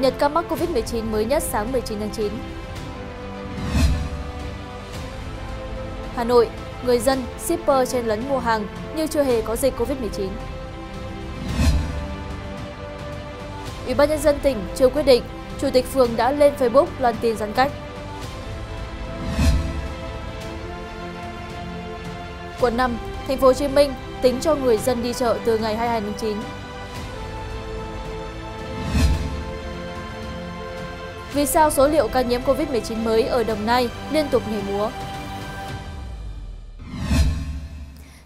nhật ca mắc COVID-19 mới nhất sáng 19 tháng 9. Hà Nội, người dân, shipper trên lấn mua hàng như chưa hề có dịch COVID-19. Ủy ban nhân dân tỉnh chưa quyết định, chủ tịch phường đã lên Facebook loan tin giãn cách. Quận 5, thành phố Hồ Chí Minh tính cho người dân đi chợ từ ngày 22 tháng 9. Vì sao số liệu ca nhiễm COVID-19 mới ở Đồng Nai liên tục nhảy múa?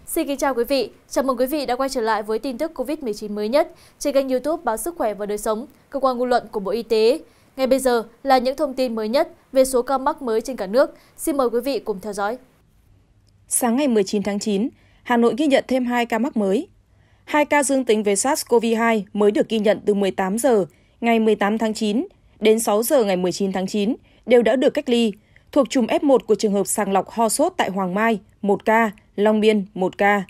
Xin kính chào quý vị, chào mừng quý vị đã quay trở lại với tin tức COVID-19 mới nhất trên kênh youtube Báo Sức Khỏe và Đời Sống, cơ quan ngôn luận của Bộ Y tế. Ngay bây giờ là những thông tin mới nhất về số ca mắc mới trên cả nước. Xin mời quý vị cùng theo dõi. Sáng ngày 19 tháng 9, Hà Nội ghi nhận thêm 2 ca mắc mới. 2 ca dương tính với SARS-CoV-2 mới được ghi nhận từ 18 giờ ngày 18 tháng 9 đến 6 giờ ngày 19 tháng 9 đều đã được cách ly, thuộc chùm F1 của trường hợp sàng lọc ho sốt tại Hoàng Mai 1 ca, Long Biên 1 ca.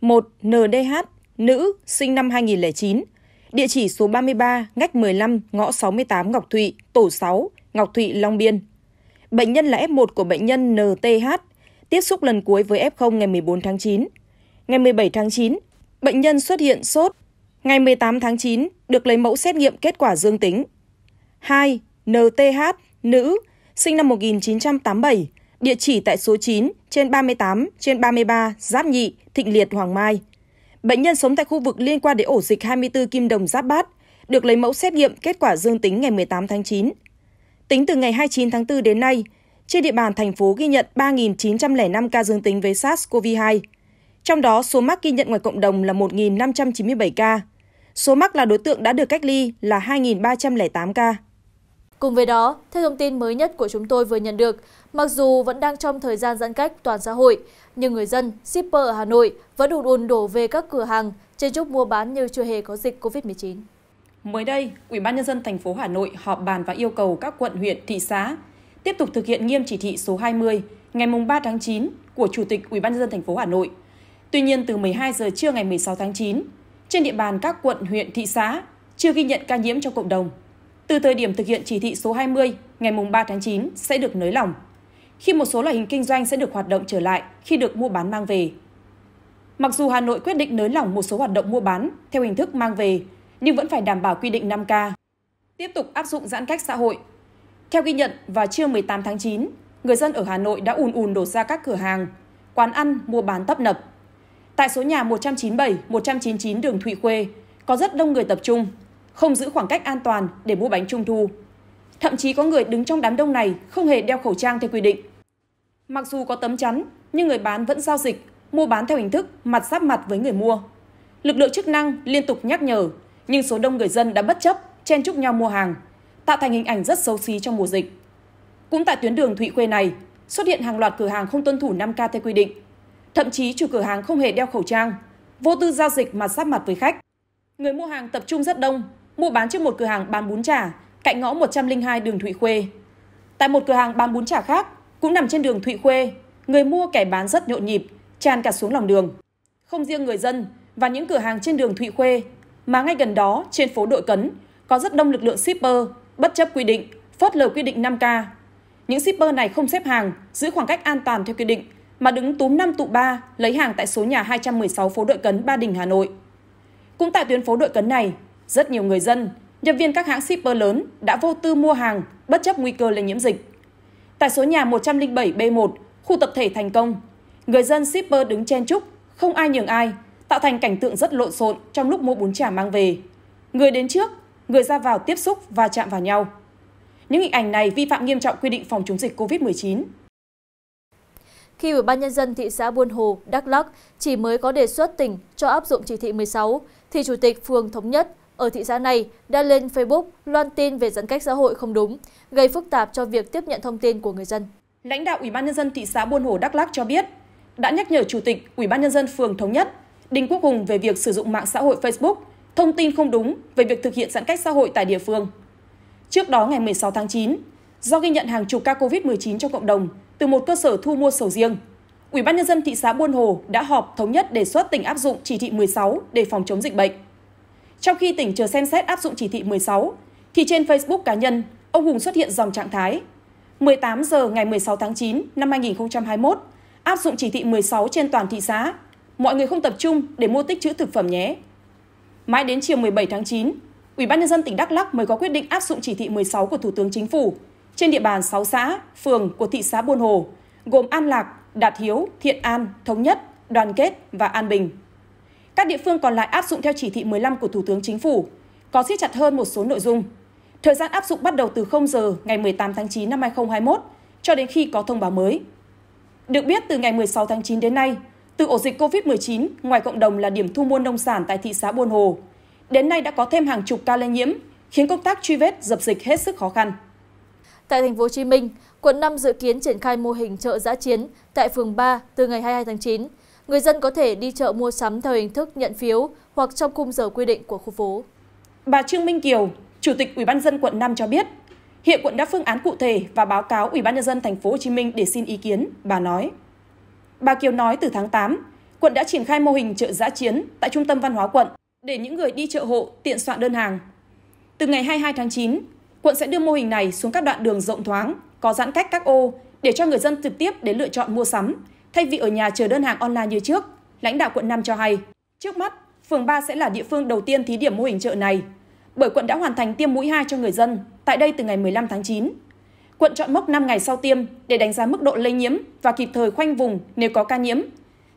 1. NDH, nữ, sinh năm 2009, địa chỉ số 33, ngách 15, ngõ 68 Ngọc Thụy, tổ 6, Ngọc Thụy, Long Biên. Bệnh nhân là F1 của bệnh nhân NTH, tiếp xúc lần cuối với F0 ngày 14 tháng 9. Ngày 17 tháng 9, bệnh nhân xuất hiện sốt. Ngày 18 tháng 9, được lấy mẫu xét nghiệm kết quả dương tính. 2. NTH, nữ, sinh năm 1987, địa chỉ tại số 9 trên 38 trên 33 Giáp Nhị, Thịnh Liệt, Hoàng Mai. Bệnh nhân sống tại khu vực liên quan đến ổ dịch 24 Kim Đồng Giáp Bát, được lấy mẫu xét nghiệm kết quả dương tính ngày 18 tháng 9. Tính từ ngày 29 tháng 4 đến nay, trên địa bàn thành phố ghi nhận 3.905 ca dương tính với SARS-CoV-2. Trong đó, số mắc ghi nhận ngoài cộng đồng là 1.597 ca. Số mắc là đối tượng đã được cách ly là 2.308 ca cùng với đó theo thông tin mới nhất của chúng tôi vừa nhận được mặc dù vẫn đang trong thời gian giãn cách toàn xã hội nhưng người dân shipper ở hà nội vẫn ùn ùn đổ về các cửa hàng trên chúc mua bán như chưa hề có dịch covid 19 Mới đây, Ủy ban nhân dân thành phố Hà Nội họp bàn và yêu cầu các quận, huyện, thị xã tiếp tục thực hiện nghiêm chỉ thị số 20 ngày 3 tháng 9 của Chủ tịch Ủy ban nhân dân thành phố Hà Nội. Tuy nhiên từ 12 giờ trưa ngày 16 tháng 9, trên địa bàn các quận, huyện, thị xã chưa ghi nhận ca nhiễm trong cộng đồng từ thời điểm thực hiện chỉ thị số 20 ngày 3 tháng 9 sẽ được nới lỏng, khi một số loại hình kinh doanh sẽ được hoạt động trở lại khi được mua bán mang về. Mặc dù Hà Nội quyết định nới lỏng một số hoạt động mua bán theo hình thức mang về, nhưng vẫn phải đảm bảo quy định 5K. Tiếp tục áp dụng giãn cách xã hội. Theo ghi nhận, vào trưa 18 tháng 9, người dân ở Hà Nội đã ùn ùn đổ ra các cửa hàng, quán ăn, mua bán tấp nập. Tại số nhà 197, 199 đường Thụy Khuê, có rất đông người tập trung không giữ khoảng cách an toàn để mua bánh trung thu. Thậm chí có người đứng trong đám đông này không hề đeo khẩu trang theo quy định. Mặc dù có tấm chắn, nhưng người bán vẫn giao dịch, mua bán theo hình thức mặt sát mặt với người mua. Lực lượng chức năng liên tục nhắc nhở, nhưng số đông người dân đã bất chấp, chen chúc nhau mua hàng, tạo thành hình ảnh rất xấu xí trong mùa dịch. Cũng tại tuyến đường Thụy Khuê này, xuất hiện hàng loạt cửa hàng không tuân thủ 5K theo quy định. Thậm chí chủ cửa hàng không hề đeo khẩu trang, vô tư giao dịch mặt sát mặt với khách. Người mua hàng tập trung rất đông mua bán trước một cửa hàng bán bún chả cạnh ngõ 102 đường Thụy Khuê. Tại một cửa hàng bán bún chả khác, cũng nằm trên đường Thụy Khuê, người mua kẻ bán rất nhộn nhịp, tràn cả xuống lòng đường. Không riêng người dân và những cửa hàng trên đường Thụy Khuê, mà ngay gần đó trên phố Đội Cấn có rất đông lực lượng shipper, bất chấp quy định, phớt lờ quy định 5K. Những shipper này không xếp hàng, giữ khoảng cách an toàn theo quy định, mà đứng túm năm tụ ba lấy hàng tại số nhà 216 phố Đội Cấn, Ba Đình, Hà Nội. Cũng tại tuyến phố Đội Cấn này, rất nhiều người dân, nhân viên các hãng shipper lớn đã vô tư mua hàng bất chấp nguy cơ lây nhiễm dịch. Tại số nhà 107B1, khu tập thể Thành Công, người dân shipper đứng chen chúc, không ai nhường ai, tạo thành cảnh tượng rất lộn xộn trong lúc mua bún chả mang về. Người đến trước, người ra vào tiếp xúc và chạm vào nhau. Những hình ảnh này vi phạm nghiêm trọng quy định phòng chống dịch COVID-19 khi Ủy ban nhân dân thị xã Buôn Hồ, Đắk Lắk chỉ mới có đề xuất tỉnh cho áp dụng chỉ thị 16 thì chủ tịch phường thống nhất ở thị xã này đã lên Facebook loan tin về giãn cách xã hội không đúng, gây phức tạp cho việc tiếp nhận thông tin của người dân. Lãnh đạo Ủy ban nhân dân thị xã Buôn Hồ Đắk Lắk cho biết, đã nhắc nhở chủ tịch Ủy ban nhân dân phường Thống Nhất, Đinh Quốc Hùng về việc sử dụng mạng xã hội Facebook thông tin không đúng về việc thực hiện giãn cách xã hội tại địa phương. Trước đó ngày 16 tháng 9, do ghi nhận hàng chục ca COVID-19 trong cộng đồng từ một cơ sở thu mua sầu riêng, Ủy ban nhân dân thị xã Buôn Hồ đã họp thống nhất đề xuất tỉnh áp dụng chỉ thị 16 để phòng chống dịch bệnh. Trong khi tỉnh chờ xem xét áp dụng chỉ thị 16, thì trên Facebook cá nhân, ông Hùng xuất hiện dòng trạng thái 18 giờ ngày 16 tháng 9 năm 2021, áp dụng chỉ thị 16 trên toàn thị xã. Mọi người không tập trung để mua tích trữ thực phẩm nhé. Mãi đến chiều 17 tháng 9, Ủy ban nhân dân tỉnh Đắk Lắk mới có quyết định áp dụng chỉ thị 16 của Thủ tướng Chính phủ trên địa bàn 6 xã, phường của thị xã Buôn Hồ, gồm An Lạc, Đạt Hiếu, Thiện An, Thống Nhất, Đoàn Kết và An Bình. Các địa phương còn lại áp dụng theo chỉ thị 15 của Thủ tướng Chính phủ, có siết chặt hơn một số nội dung. Thời gian áp dụng bắt đầu từ 0 giờ ngày 18 tháng 9 năm 2021 cho đến khi có thông báo mới. Được biết, từ ngày 16 tháng 9 đến nay, từ ổ dịch COVID-19 ngoài cộng đồng là điểm thu mua nông sản tại thị xã Buôn Hồ, đến nay đã có thêm hàng chục ca lây nhiễm, khiến công tác truy vết dập dịch hết sức khó khăn. Tại thành phố Hồ Chí Minh, quận 5 dự kiến triển khai mô hình chợ giã chiến tại phường 3 từ ngày 22 tháng 9 người dân có thể đi chợ mua sắm theo hình thức nhận phiếu hoặc trong khung giờ quy định của khu phố. Bà Trương Minh Kiều, Chủ tịch Ủy ban dân quận 5 cho biết, hiện quận đã phương án cụ thể và báo cáo Ủy ban nhân dân thành phố Hồ Chí Minh để xin ý kiến, bà nói. Bà Kiều nói từ tháng 8, quận đã triển khai mô hình chợ giã chiến tại trung tâm văn hóa quận để những người đi chợ hộ tiện soạn đơn hàng. Từ ngày 22 tháng 9, quận sẽ đưa mô hình này xuống các đoạn đường rộng thoáng, có giãn cách các ô để cho người dân trực tiếp đến lựa chọn mua sắm Thay vì ở nhà chờ đơn hàng online như trước, lãnh đạo quận 5 cho hay, trước mắt, phường 3 sẽ là địa phương đầu tiên thí điểm mô hình chợ này, bởi quận đã hoàn thành tiêm mũi 2 cho người dân tại đây từ ngày 15 tháng 9. Quận chọn mốc 5 ngày sau tiêm để đánh giá mức độ lây nhiễm và kịp thời khoanh vùng nếu có ca nhiễm.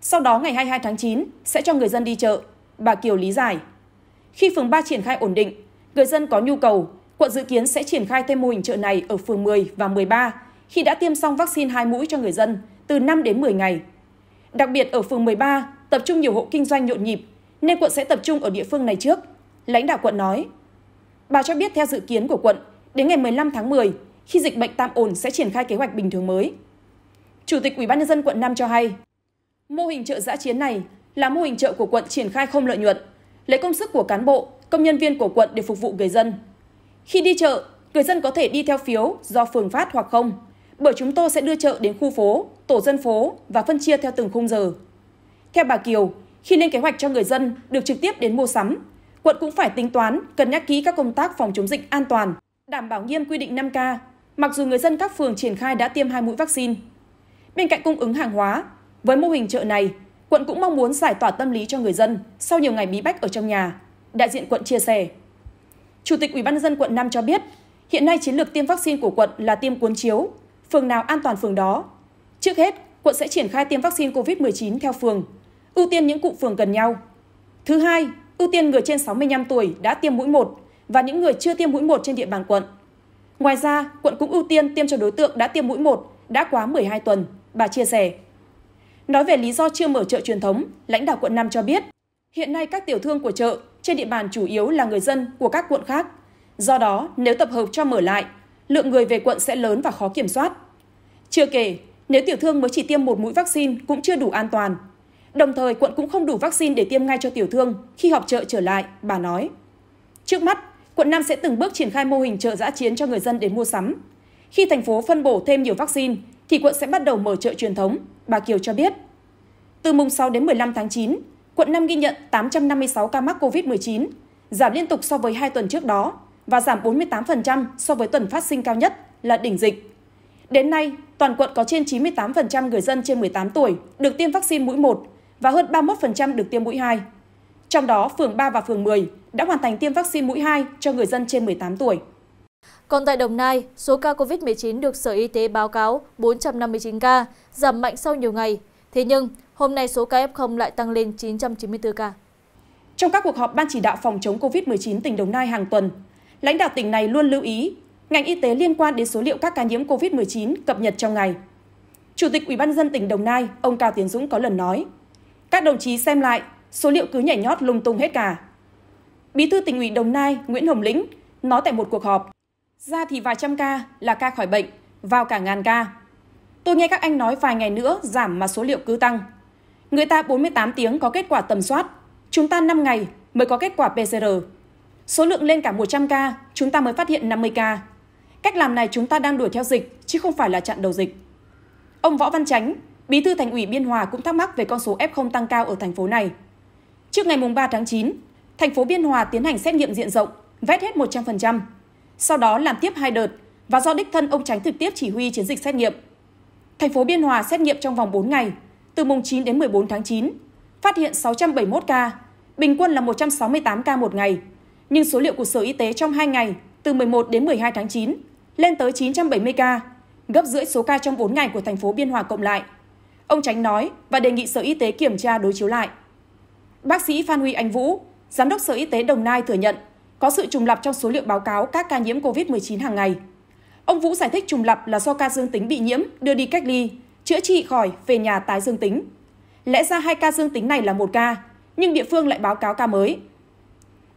Sau đó ngày 22 tháng 9 sẽ cho người dân đi chợ, bà Kiều lý giải. Khi phường 3 triển khai ổn định, người dân có nhu cầu, quận dự kiến sẽ triển khai thêm mô hình chợ này ở phường 10 và 13 khi đã tiêm xong vaccine hai mũi cho người dân từ 5 đến 10 ngày. Đặc biệt ở phường 13 tập trung nhiều hộ kinh doanh nhộn nhịp nên quận sẽ tập trung ở địa phương này trước, lãnh đạo quận nói. Bà cho biết theo dự kiến của quận, đến ngày 15 tháng 10, khi dịch bệnh tạm ổn sẽ triển khai kế hoạch bình thường mới. Chủ tịch ủy ban nhân dân quận 5 cho hay, mô hình chợ giã chiến này là mô hình chợ của quận triển khai không lợi nhuận, lấy công sức của cán bộ, công nhân viên của quận để phục vụ người dân. Khi đi chợ, người dân có thể đi theo phiếu do phường phát hoặc không, bởi chúng tôi sẽ đưa chợ đến khu phố, tổ dân phố và phân chia theo từng khung giờ. Theo bà Kiều, khi lên kế hoạch cho người dân được trực tiếp đến mua sắm, quận cũng phải tính toán, cân nhắc kỹ các công tác phòng chống dịch an toàn, đảm bảo nghiêm quy định 5K, mặc dù người dân các phường triển khai đã tiêm hai mũi vaccine. Bên cạnh cung ứng hàng hóa, với mô hình chợ này, quận cũng mong muốn giải tỏa tâm lý cho người dân sau nhiều ngày bí bách ở trong nhà, đại diện quận chia sẻ. Chủ tịch Ủy ban dân quận 5 cho biết, hiện nay chiến lược tiêm vaccine của quận là tiêm cuốn chiếu, phường nào an toàn phường đó. Trước hết, quận sẽ triển khai tiêm vaccine COVID-19 theo phường, ưu tiên những cụm phường gần nhau. Thứ hai, ưu tiên người trên 65 tuổi đã tiêm mũi 1 và những người chưa tiêm mũi 1 trên địa bàn quận. Ngoài ra, quận cũng ưu tiên tiêm cho đối tượng đã tiêm mũi 1 đã quá 12 tuần, bà chia sẻ. Nói về lý do chưa mở chợ truyền thống, lãnh đạo quận 5 cho biết, hiện nay các tiểu thương của chợ trên địa bàn chủ yếu là người dân của các quận khác. Do đó, nếu tập hợp cho mở lại lượng người về quận sẽ lớn và khó kiểm soát. Chưa kể, nếu tiểu thương mới chỉ tiêm một mũi vaccine cũng chưa đủ an toàn. Đồng thời, quận cũng không đủ vaccine để tiêm ngay cho tiểu thương khi họp chợ trở lại, bà nói. Trước mắt, quận Nam sẽ từng bước triển khai mô hình chợ giã chiến cho người dân đến mua sắm. Khi thành phố phân bổ thêm nhiều vaccine, thì quận sẽ bắt đầu mở chợ truyền thống, bà Kiều cho biết. Từ mùng 6 đến 15 tháng 9, quận Nam ghi nhận 856 ca mắc COVID-19, giảm liên tục so với hai tuần trước đó và giảm 48% so với tuần phát sinh cao nhất là đỉnh dịch. Đến nay, toàn quận có trên 98% người dân trên 18 tuổi được tiêm vaccine mũi 1 và hơn 31% được tiêm mũi 2. Trong đó, phường 3 và phường 10 đã hoàn thành tiêm vaccine mũi 2 cho người dân trên 18 tuổi. Còn tại Đồng Nai, số ca COVID-19 được Sở Y tế báo cáo 459 ca, giảm mạnh sau nhiều ngày. Thế nhưng, hôm nay số ca F0 lại tăng lên 994 ca. Trong các cuộc họp Ban chỉ đạo phòng chống COVID-19 tỉnh Đồng Nai hàng tuần, Lãnh đạo tỉnh này luôn lưu ý ngành y tế liên quan đến số liệu các ca nhiễm COVID-19 cập nhật trong ngày. Chủ tịch Ủy ban dân tỉnh Đồng Nai, ông Cao Tiến Dũng có lần nói, các đồng chí xem lại, số liệu cứ nhảy nhót lung tung hết cả. Bí thư tỉnh ủy Đồng Nai Nguyễn Hồng Lĩnh nói tại một cuộc họp, ra thì vài trăm ca là ca khỏi bệnh, vào cả ngàn ca. Tôi nghe các anh nói vài ngày nữa giảm mà số liệu cứ tăng. Người ta 48 tiếng có kết quả tầm soát, chúng ta 5 ngày mới có kết quả PCR. Số lượng lên cả 100 ca, chúng ta mới phát hiện 50 ca. Cách làm này chúng ta đang đuổi theo dịch, chứ không phải là chặn đầu dịch. Ông Võ Văn Chánh, Bí thư Thành ủy Biên Hòa cũng thắc mắc về con số F0 tăng cao ở thành phố này. Trước ngày 3 tháng 9, thành phố Biên Hòa tiến hành xét nghiệm diện rộng, vét hết 100%, sau đó làm tiếp hai đợt và do đích thân ông Tránh trực tiếp chỉ huy chiến dịch xét nghiệm. Thành phố Biên Hòa xét nghiệm trong vòng 4 ngày, từ mùng 9 đến 14 tháng 9, phát hiện 671 ca, bình quân là 168 ca một ngày nhưng số liệu của Sở Y tế trong 2 ngày, từ 11 đến 12 tháng 9, lên tới 970 ca, gấp rưỡi số ca trong 4 ngày của thành phố Biên Hòa cộng lại. Ông Tránh nói và đề nghị Sở Y tế kiểm tra đối chiếu lại. Bác sĩ Phan Huy Anh Vũ, Giám đốc Sở Y tế Đồng Nai thừa nhận có sự trùng lập trong số liệu báo cáo các ca nhiễm COVID-19 hàng ngày. Ông Vũ giải thích trùng lập là do ca dương tính bị nhiễm đưa đi cách ly, chữa trị khỏi, về nhà tái dương tính. Lẽ ra hai ca dương tính này là một ca, nhưng địa phương lại báo cáo ca mới,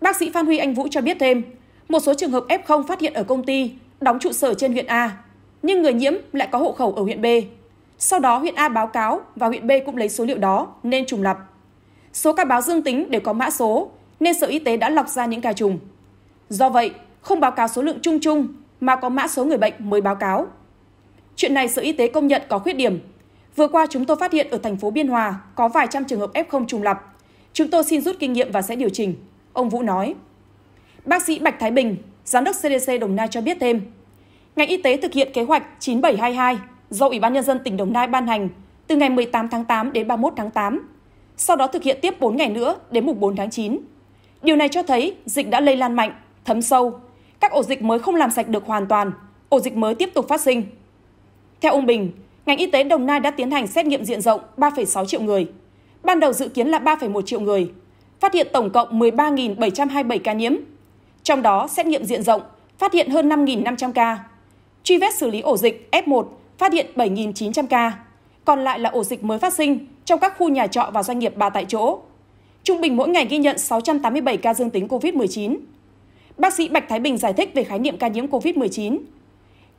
Bác sĩ Phan Huy Anh Vũ cho biết thêm, một số trường hợp F0 phát hiện ở công ty đóng trụ sở trên huyện A, nhưng người nhiễm lại có hộ khẩu ở huyện B. Sau đó huyện A báo cáo và huyện B cũng lấy số liệu đó nên trùng lập. Số ca báo dương tính đều có mã số nên Sở Y tế đã lọc ra những ca trùng. Do vậy, không báo cáo số lượng chung chung mà có mã số người bệnh mới báo cáo. Chuyện này Sở Y tế công nhận có khuyết điểm. Vừa qua chúng tôi phát hiện ở thành phố Biên Hòa có vài trăm trường hợp F0 trùng lập. Chúng tôi xin rút kinh nghiệm và sẽ điều chỉnh. Ông Vũ nói. Bác sĩ Bạch Thái Bình, Giám đốc CDC Đồng Nai cho biết thêm, ngành y tế thực hiện kế hoạch 9722 do Ủy ban Nhân dân tỉnh Đồng Nai ban hành từ ngày 18 tháng 8 đến 31 tháng 8, sau đó thực hiện tiếp 4 ngày nữa đến mùng 4 tháng 9. Điều này cho thấy dịch đã lây lan mạnh, thấm sâu, các ổ dịch mới không làm sạch được hoàn toàn, ổ dịch mới tiếp tục phát sinh. Theo ông Bình, ngành y tế Đồng Nai đã tiến hành xét nghiệm diện rộng 3,6 triệu người. Ban đầu dự kiến là 3,1 triệu người, phát hiện tổng cộng 13.727 ca nhiễm. Trong đó, xét nghiệm diện rộng phát hiện hơn 5.500 ca. Truy vết xử lý ổ dịch F1 phát hiện 7.900 ca. Còn lại là ổ dịch mới phát sinh trong các khu nhà trọ và doanh nghiệp bà tại chỗ. Trung bình mỗi ngày ghi nhận 687 ca dương tính COVID-19. Bác sĩ Bạch Thái Bình giải thích về khái niệm ca nhiễm COVID-19.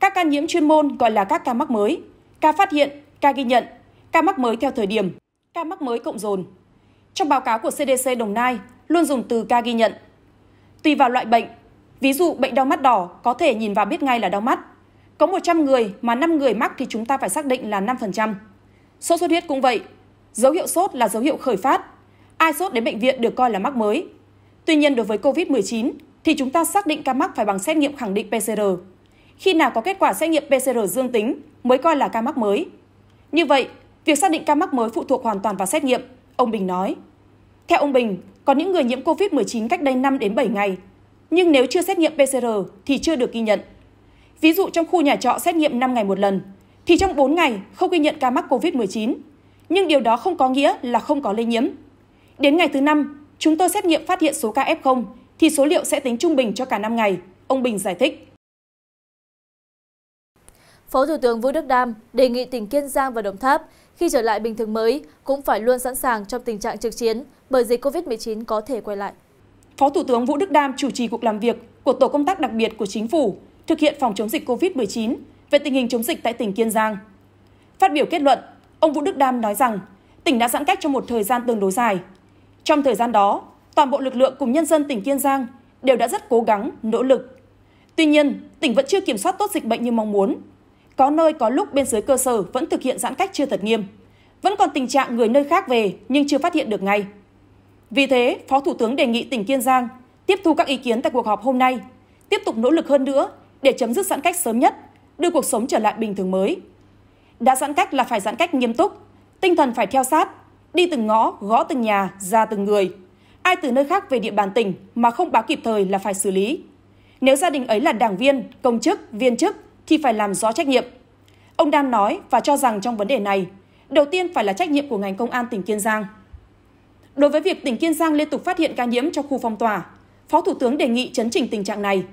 Các ca nhiễm chuyên môn gọi là các ca mắc mới, ca phát hiện, ca ghi nhận, ca mắc mới theo thời điểm, ca mắc mới cộng dồn. Trong báo cáo của CDC Đồng Nai luôn dùng từ ca ghi nhận. Tùy vào loại bệnh, ví dụ bệnh đau mắt đỏ có thể nhìn vào biết ngay là đau mắt. Có 100 người mà 5 người mắc thì chúng ta phải xác định là 5%. Sốt xuất huyết cũng vậy, dấu hiệu sốt là dấu hiệu khởi phát. Ai sốt đến bệnh viện được coi là mắc mới. Tuy nhiên đối với COVID-19 thì chúng ta xác định ca mắc phải bằng xét nghiệm khẳng định PCR. Khi nào có kết quả xét nghiệm PCR dương tính mới coi là ca mắc mới. Như vậy, việc xác định ca mắc mới phụ thuộc hoàn toàn vào xét nghiệm Ông Bình nói, theo ông Bình, có những người nhiễm COVID-19 cách đây 5 đến 7 ngày, nhưng nếu chưa xét nghiệm PCR thì chưa được ghi nhận. Ví dụ trong khu nhà trọ xét nghiệm 5 ngày một lần, thì trong 4 ngày không ghi nhận ca mắc COVID-19. Nhưng điều đó không có nghĩa là không có lây nhiễm. Đến ngày thứ 5, chúng tôi xét nghiệm phát hiện số ca F0 thì số liệu sẽ tính trung bình cho cả 5 ngày, ông Bình giải thích. Phó Thủ tướng Vũ Đức Đam đề nghị tỉnh Kiên Giang và Đồng Tháp khi trở lại bình thường mới cũng phải luôn sẵn sàng trong tình trạng trực chiến bởi dịch COVID-19 có thể quay lại. Phó Thủ tướng Vũ Đức Đam chủ trì cuộc làm việc của Tổ công tác đặc biệt của Chính phủ thực hiện phòng chống dịch COVID-19 về tình hình chống dịch tại tỉnh Kiên Giang. Phát biểu kết luận, ông Vũ Đức Đam nói rằng tỉnh đã giãn cách trong một thời gian tương đối dài. Trong thời gian đó, toàn bộ lực lượng cùng nhân dân tỉnh Kiên Giang đều đã rất cố gắng, nỗ lực. Tuy nhiên, tỉnh vẫn chưa kiểm soát tốt dịch bệnh như mong muốn có nơi có lúc bên dưới cơ sở vẫn thực hiện giãn cách chưa thật nghiêm. Vẫn còn tình trạng người nơi khác về nhưng chưa phát hiện được ngay. Vì thế, Phó Thủ tướng đề nghị tỉnh Kiên Giang tiếp thu các ý kiến tại cuộc họp hôm nay, tiếp tục nỗ lực hơn nữa để chấm dứt giãn cách sớm nhất, đưa cuộc sống trở lại bình thường mới. Đã giãn cách là phải giãn cách nghiêm túc, tinh thần phải theo sát, đi từng ngõ, gõ từng nhà, ra từng người. Ai từ nơi khác về địa bàn tỉnh mà không báo kịp thời là phải xử lý. Nếu gia đình ấy là đảng viên, công chức, viên chức thì phải làm rõ trách nhiệm. Ông Đan nói và cho rằng trong vấn đề này, đầu tiên phải là trách nhiệm của ngành công an tỉnh Kiên Giang. Đối với việc tỉnh Kiên Giang liên tục phát hiện ca nhiễm trong khu phong tỏa, Phó Thủ tướng đề nghị chấn chỉnh tình trạng này.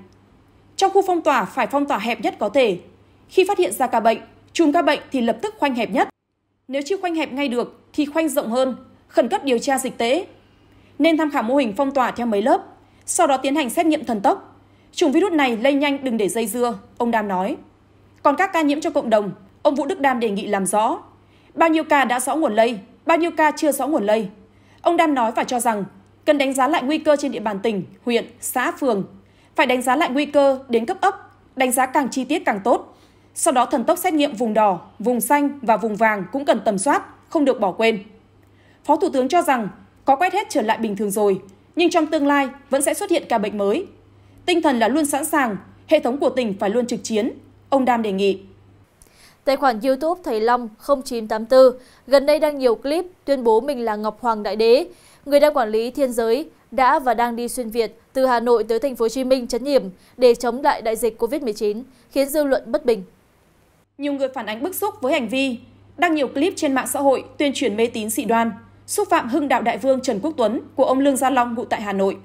Trong khu phong tỏa phải phong tỏa hẹp nhất có thể. Khi phát hiện ra ca bệnh, chùm ca bệnh thì lập tức khoanh hẹp nhất. Nếu chưa khoanh hẹp ngay được thì khoanh rộng hơn, khẩn cấp điều tra dịch tễ. Nên tham khảo mô hình phong tỏa theo mấy lớp, sau đó tiến hành xét nghiệm thần tốc. Chủng virus này lây nhanh đừng để dây dưa, ông Đam nói. Còn các ca nhiễm cho cộng đồng, ông Vũ Đức Đam đề nghị làm rõ. Bao nhiêu ca đã rõ nguồn lây, bao nhiêu ca chưa rõ nguồn lây. Ông Đam nói và cho rằng cần đánh giá lại nguy cơ trên địa bàn tỉnh, huyện, xã, phường. Phải đánh giá lại nguy cơ đến cấp ấp, đánh giá càng chi tiết càng tốt. Sau đó thần tốc xét nghiệm vùng đỏ, vùng xanh và vùng vàng cũng cần tầm soát, không được bỏ quên. Phó Thủ tướng cho rằng có quét hết trở lại bình thường rồi, nhưng trong tương lai vẫn sẽ xuất hiện ca bệnh mới. Tinh thần là luôn sẵn sàng, hệ thống của tỉnh phải luôn trực chiến, Ông Đam đề nghị. Tài khoản YouTube Thầy Long 0984 gần đây đăng nhiều clip tuyên bố mình là Ngọc Hoàng Đại Đế, người đang quản lý thiên giới, đã và đang đi xuyên Việt từ Hà Nội tới thành phố Hồ Chí Minh chấn hiểm để chống lại đại dịch Covid-19, khiến dư luận bất bình. Nhiều người phản ánh bức xúc với hành vi, đăng nhiều clip trên mạng xã hội tuyên truyền mê tín dị đoan, xúc phạm hưng đạo đại vương Trần Quốc Tuấn của ông Lương Gia Long ngụ tại Hà Nội.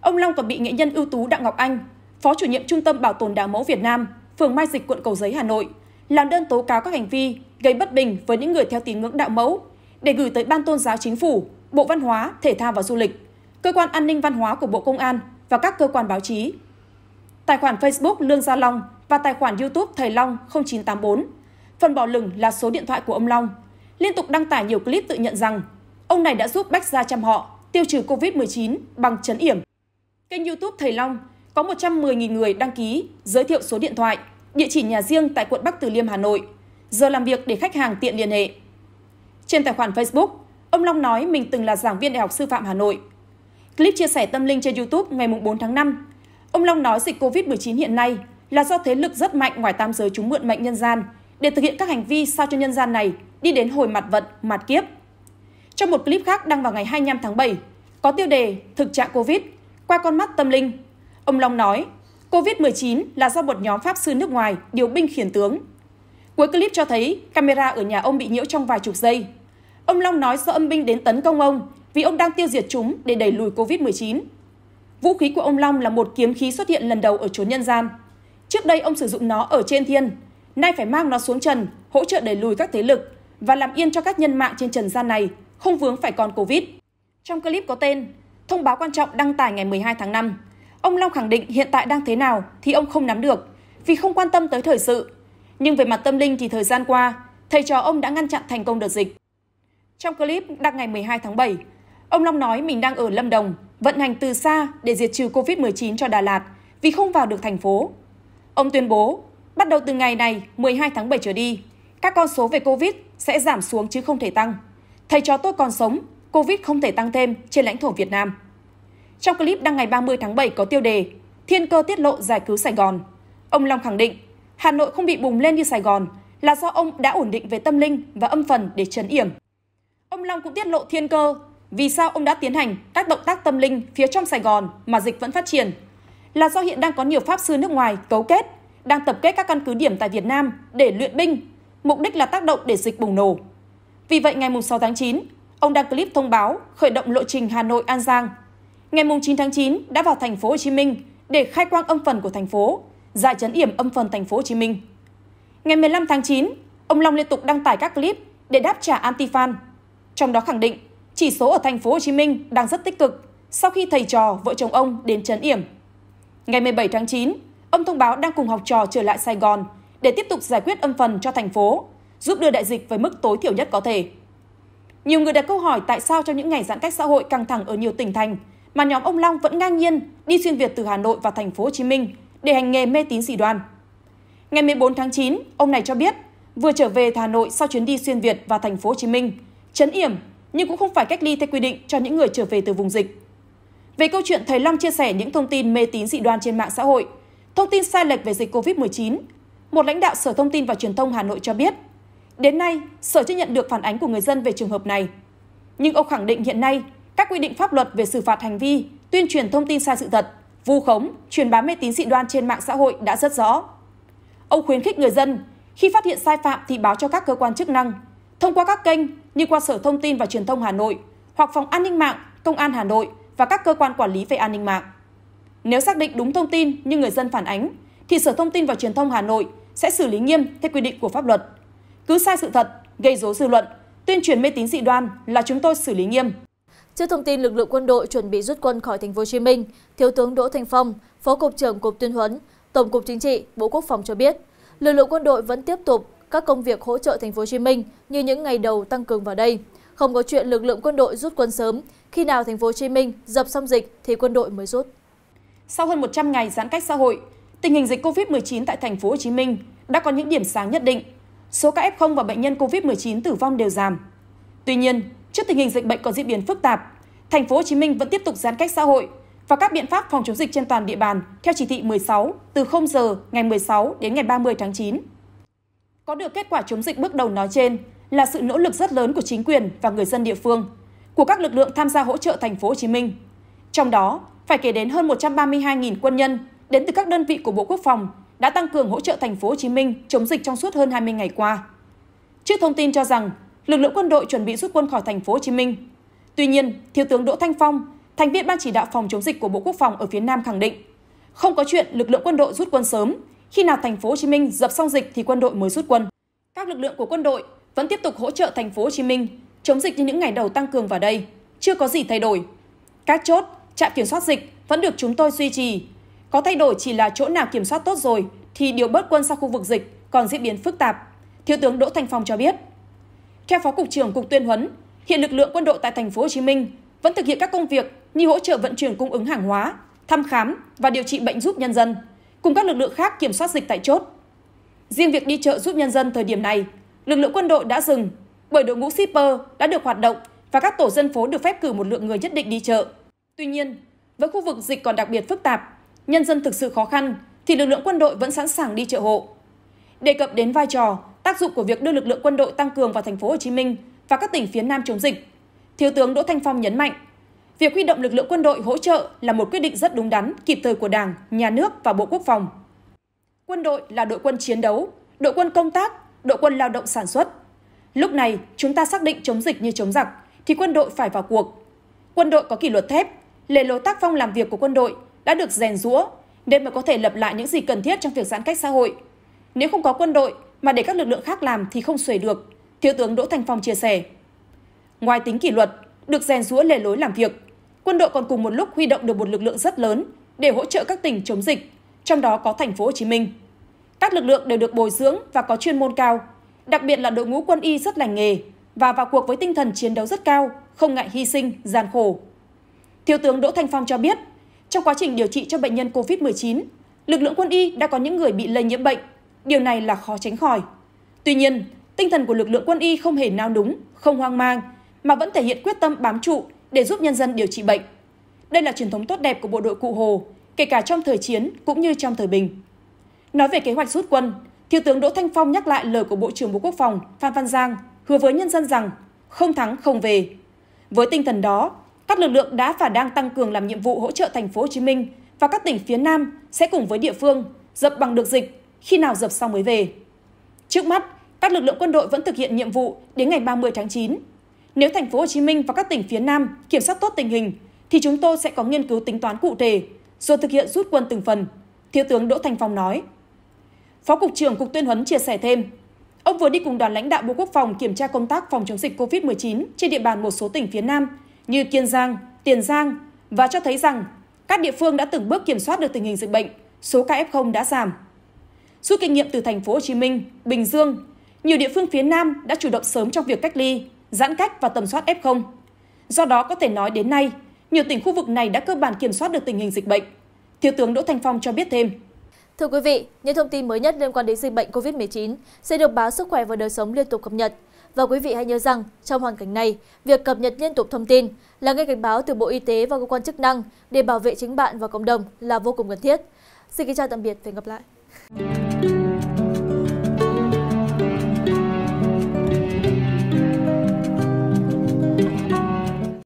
Ông Long còn bị nghệ nhân ưu tú Đặng Ngọc Anh, phó chủ nhiệm Trung tâm Bảo tồn Đạo mẫu Việt Nam, phường mai dịch quận cầu giấy Hà Nội, làm đơn tố cáo các hành vi gây bất bình với những người theo tín ngưỡng đạo mẫu để gửi tới Ban Tôn giáo Chính phủ, Bộ Văn hóa, Thể thao và Du lịch, Cơ quan An ninh Văn hóa của Bộ Công an và các cơ quan báo chí. Tài khoản Facebook Lương Gia Long và tài khoản YouTube Thầy Long 0984. Phần bỏ lửng là số điện thoại của ông Long. Liên tục đăng tải nhiều clip tự nhận rằng ông này đã giúp Bách Gia chăm họ tiêu trừ COVID-19 bằng chấn yểm. Kênh YouTube Thầy Long có 110.000 người đăng ký, giới thiệu số điện thoại, địa chỉ nhà riêng tại quận Bắc Từ Liêm, Hà Nội, giờ làm việc để khách hàng tiện liên hệ. Trên tài khoản Facebook, ông Long nói mình từng là giảng viên Đại học Sư phạm Hà Nội. Clip chia sẻ tâm linh trên YouTube ngày 4 tháng 5, ông Long nói dịch COVID-19 hiện nay là do thế lực rất mạnh ngoài tam giới chúng mượn mệnh nhân gian để thực hiện các hành vi sao cho nhân gian này đi đến hồi mặt vận, mặt kiếp. Trong một clip khác đăng vào ngày 25 tháng 7, có tiêu đề Thực trạng Covid qua con mắt tâm linh Ông Long nói, COVID-19 là do một nhóm pháp sư nước ngoài điều binh khiển tướng. Cuối clip cho thấy camera ở nhà ông bị nhiễu trong vài chục giây. Ông Long nói do âm binh đến tấn công ông vì ông đang tiêu diệt chúng để đẩy lùi COVID-19. Vũ khí của ông Long là một kiếm khí xuất hiện lần đầu ở chốn nhân gian. Trước đây ông sử dụng nó ở trên thiên, nay phải mang nó xuống trần, hỗ trợ đẩy lùi các thế lực và làm yên cho các nhân mạng trên trần gian này không vướng phải còn Covid. Trong clip có tên Thông báo quan trọng đăng tải ngày 12 tháng 5, Ông Long khẳng định hiện tại đang thế nào thì ông không nắm được, vì không quan tâm tới thời sự. Nhưng về mặt tâm linh thì thời gian qua, thầy trò ông đã ngăn chặn thành công đợt dịch. Trong clip đăng ngày 12 tháng 7, ông Long nói mình đang ở Lâm Đồng, vận hành từ xa để diệt trừ COVID-19 cho Đà Lạt vì không vào được thành phố. Ông tuyên bố, bắt đầu từ ngày này 12 tháng 7 trở đi, các con số về COVID sẽ giảm xuống chứ không thể tăng. Thầy trò tôi còn sống, COVID không thể tăng thêm trên lãnh thổ Việt Nam. Trong clip đăng ngày 30 tháng 7 có tiêu đề Thiên cơ tiết lộ giải cứu Sài Gòn. Ông Long khẳng định Hà Nội không bị bùng lên như Sài Gòn là do ông đã ổn định về tâm linh và âm phần để trấn yểm. Ông Long cũng tiết lộ thiên cơ vì sao ông đã tiến hành các động tác tâm linh phía trong Sài Gòn mà dịch vẫn phát triển là do hiện đang có nhiều pháp sư nước ngoài cấu kết đang tập kết các căn cứ điểm tại Việt Nam để luyện binh, mục đích là tác động để dịch bùng nổ. Vì vậy ngày 6 tháng 9, ông đăng clip thông báo khởi động lộ trình Hà Nội An Giang Ngày 9 tháng 9 đã vào thành phố Hồ Chí Minh để khai quang âm phần của thành phố, giải chấn yểm âm phần thành phố Hồ Chí Minh. Ngày 15 tháng 9, ông Long liên tục đăng tải các clip để đáp trả anti-fan. Trong đó khẳng định chỉ số ở thành phố Hồ Chí Minh đang rất tích cực sau khi thầy trò vợ chồng ông đến chấn yểm. Ngày 17 tháng 9, ông thông báo đang cùng học trò trở lại Sài Gòn để tiếp tục giải quyết âm phần cho thành phố, giúp đưa đại dịch với mức tối thiểu nhất có thể. Nhiều người đặt câu hỏi tại sao trong những ngày giãn cách xã hội căng thẳng ở nhiều tỉnh thành mà nhóm ông Long vẫn ngang nhiên đi xuyên Việt từ Hà Nội và thành phố Hồ Chí Minh để hành nghề mê tín dị đoan. Ngày 14 tháng 9, ông này cho biết vừa trở về Hà Nội sau chuyến đi xuyên Việt và thành phố Hồ Chí Minh, chấn yểm nhưng cũng không phải cách ly theo quy định cho những người trở về từ vùng dịch. Về câu chuyện thầy Long chia sẻ những thông tin mê tín dị đoan trên mạng xã hội, thông tin sai lệch về dịch COVID-19, một lãnh đạo Sở Thông tin và Truyền thông Hà Nội cho biết, đến nay Sở chưa nhận được phản ánh của người dân về trường hợp này. Nhưng ông khẳng định hiện nay các quy định pháp luật về xử phạt hành vi tuyên truyền thông tin sai sự thật, vu khống, truyền bá mê tín dị đoan trên mạng xã hội đã rất rõ. Ông khuyến khích người dân khi phát hiện sai phạm thì báo cho các cơ quan chức năng thông qua các kênh như qua Sở Thông tin và Truyền thông Hà Nội hoặc Phòng An ninh mạng, Công an Hà Nội và các cơ quan quản lý về an ninh mạng. Nếu xác định đúng thông tin như người dân phản ánh thì Sở Thông tin và Truyền thông Hà Nội sẽ xử lý nghiêm theo quy định của pháp luật. Cứ sai sự thật, gây rối dư luận, tuyên truyền mê tín dị đoan là chúng tôi xử lý nghiêm trước thông tin lực lượng quân đội chuẩn bị rút quân khỏi Thành phố Hồ Chí Minh, thiếu tướng đỗ thanh phong phó cục trưởng cục tuyên huấn tổng cục chính trị bộ quốc phòng cho biết lực lượng quân đội vẫn tiếp tục các công việc hỗ trợ Thành phố Hồ Chí Minh như những ngày đầu tăng cường vào đây không có chuyện lực lượng quân đội rút quân sớm khi nào Thành phố Hồ Chí Minh dập xong dịch thì quân đội mới rút sau hơn 100 ngày giãn cách xã hội tình hình dịch covid-19 tại Thành phố Hồ Chí Minh đã có những điểm sáng nhất định số ca f0 và bệnh nhân covid-19 tử vong đều giảm tuy nhiên Trước tình hình dịch bệnh có diễn biến phức tạp, thành phố Hồ Chí Minh vẫn tiếp tục giãn cách xã hội và các biện pháp phòng chống dịch trên toàn địa bàn theo chỉ thị 16 từ 0 giờ ngày 16 đến ngày 30 tháng 9. Có được kết quả chống dịch bước đầu nói trên là sự nỗ lực rất lớn của chính quyền và người dân địa phương, của các lực lượng tham gia hỗ trợ thành phố Hồ Chí Minh. Trong đó, phải kể đến hơn 132.000 quân nhân đến từ các đơn vị của Bộ Quốc phòng đã tăng cường hỗ trợ thành phố Hồ Chí Minh chống dịch trong suốt hơn 20 ngày qua. Trước thông tin cho rằng lực lượng quân đội chuẩn bị rút quân khỏi thành phố Hồ Chí Minh. Tuy nhiên, Thiếu tướng Đỗ Thanh Phong, thành viên ban chỉ đạo phòng chống dịch của Bộ Quốc phòng ở phía Nam khẳng định, không có chuyện lực lượng quân đội rút quân sớm, khi nào thành phố Hồ Chí Minh dập xong dịch thì quân đội mới rút quân. Các lực lượng của quân đội vẫn tiếp tục hỗ trợ thành phố Hồ Chí Minh chống dịch như những ngày đầu tăng cường vào đây, chưa có gì thay đổi. Các chốt, trạm kiểm soát dịch vẫn được chúng tôi duy trì. Có thay đổi chỉ là chỗ nào kiểm soát tốt rồi thì điều bớt quân sang khu vực dịch còn diễn biến phức tạp, Thiếu tướng Đỗ Thành Phong cho biết. Theo Phó Cục trưởng Cục Tuyên huấn, hiện lực lượng quân đội tại thành phố Hồ Chí Minh vẫn thực hiện các công việc như hỗ trợ vận chuyển cung ứng hàng hóa, thăm khám và điều trị bệnh giúp nhân dân, cùng các lực lượng khác kiểm soát dịch tại chốt. Riêng việc đi chợ giúp nhân dân thời điểm này, lực lượng quân đội đã dừng bởi đội ngũ shipper đã được hoạt động và các tổ dân phố được phép cử một lượng người nhất định đi chợ. Tuy nhiên, với khu vực dịch còn đặc biệt phức tạp, nhân dân thực sự khó khăn thì lực lượng quân đội vẫn sẵn sàng đi chợ hộ. Đề cập đến vai trò tác dụng của việc đưa lực lượng quân đội tăng cường vào thành phố Hồ Chí Minh và các tỉnh phía Nam chống dịch. Thiếu tướng Đỗ Thanh Phong nhấn mạnh, việc huy động lực lượng quân đội hỗ trợ là một quyết định rất đúng đắn, kịp thời của Đảng, Nhà nước và Bộ Quốc phòng. Quân đội là đội quân chiến đấu, đội quân công tác, đội quân lao động sản xuất. Lúc này, chúng ta xác định chống dịch như chống giặc, thì quân đội phải vào cuộc. Quân đội có kỷ luật thép, lề lối tác phong làm việc của quân đội đã được rèn rũa, nên mới có thể lập lại những gì cần thiết trong việc giãn cách xã hội. Nếu không có quân đội, mà để các lực lượng khác làm thì không xuể được, Thiếu tướng Đỗ Thành Phong chia sẻ. Ngoài tính kỷ luật, được rèn rũa lề lối làm việc, quân đội còn cùng một lúc huy động được một lực lượng rất lớn để hỗ trợ các tỉnh chống dịch, trong đó có thành phố Hồ Chí Minh. Các lực lượng đều được bồi dưỡng và có chuyên môn cao, đặc biệt là đội ngũ quân y rất lành nghề và vào cuộc với tinh thần chiến đấu rất cao, không ngại hy sinh, gian khổ. Thiếu tướng Đỗ Thanh Phong cho biết, trong quá trình điều trị cho bệnh nhân COVID-19, lực lượng quân y đã có những người bị lây nhiễm bệnh Điều này là khó tránh khỏi. Tuy nhiên, tinh thần của lực lượng quân y không hề nao núng, không hoang mang, mà vẫn thể hiện quyết tâm bám trụ để giúp nhân dân điều trị bệnh. Đây là truyền thống tốt đẹp của bộ đội Cụ Hồ, kể cả trong thời chiến cũng như trong thời bình. Nói về kế hoạch rút quân, Thiếu tướng Đỗ Thanh Phong nhắc lại lời của Bộ trưởng Bộ Quốc phòng Phan Văn Giang hứa với nhân dân rằng không thắng không về. Với tinh thần đó, các lực lượng đã và đang tăng cường làm nhiệm vụ hỗ trợ thành phố Hồ Chí Minh và các tỉnh phía Nam sẽ cùng với địa phương dập bằng được dịch khi nào dập xong mới về. Trước mắt, các lực lượng quân đội vẫn thực hiện nhiệm vụ đến ngày 30 tháng 9. Nếu thành phố Hồ Chí Minh và các tỉnh phía Nam kiểm soát tốt tình hình thì chúng tôi sẽ có nghiên cứu tính toán cụ thể rồi thực hiện rút quân từng phần, Thiếu tướng Đỗ Thành Phong nói. Phó cục trưởng Cục Tuyên huấn chia sẻ thêm, ông vừa đi cùng đoàn lãnh đạo Bộ Quốc phòng kiểm tra công tác phòng chống dịch COVID-19 trên địa bàn một số tỉnh phía Nam như Kiên Giang, Tiền Giang và cho thấy rằng các địa phương đã từng bước kiểm soát được tình hình dịch bệnh, số ca F0 đã giảm. Suốt kinh nghiệm từ thành phố Hồ Chí Minh, Bình Dương, nhiều địa phương phía Nam đã chủ động sớm trong việc cách ly, giãn cách và tầm soát F0. Do đó có thể nói đến nay, nhiều tỉnh khu vực này đã cơ bản kiểm soát được tình hình dịch bệnh. Thiếu tướng Đỗ Thành Phong cho biết thêm. Thưa quý vị, những thông tin mới nhất liên quan đến dịch bệnh COVID-19 sẽ được báo Sức khỏe và Đời sống liên tục cập nhật. Và quý vị hãy nhớ rằng, trong hoàn cảnh này, việc cập nhật liên tục thông tin là nghe cảnh báo từ Bộ Y tế và cơ quan chức năng để bảo vệ chính bạn và cộng đồng là vô cùng cần thiết. Xin kính chào tạm biệt và hẹn gặp lại.